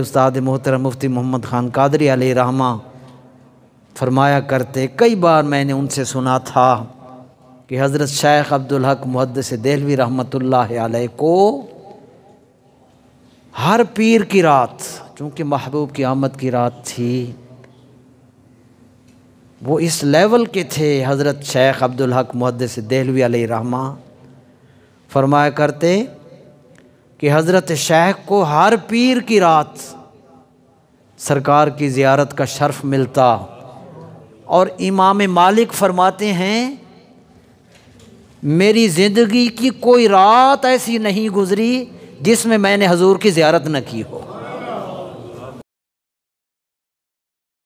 उस्ताद मोहतरम मुफ्ती मोहम्मद ख़ान कादरी अली रहमा फरमाया करते कई बार मैंने उनसे सुना था कि हज़रत शेख अब्दुल हक मुहदस देहलवी रहमत आलह को हर पीर की रात चूँकि महबूब की आमद की रात थी वो इस लेवल के थे हज़रत शेख अब्दुल हक मुहदस देहलवी आलह रहमा फरमाया करते कि हज़रत शेख को हर पीर की रात सरकार की ज़ियारत का शर्फ मिलता और इमाम मालिक फरमाते हैं मेरी ज़िंदगी की कोई रात ऐसी नहीं गुज़री जिसमें मैंने हजूर की ज़्यारत न की हो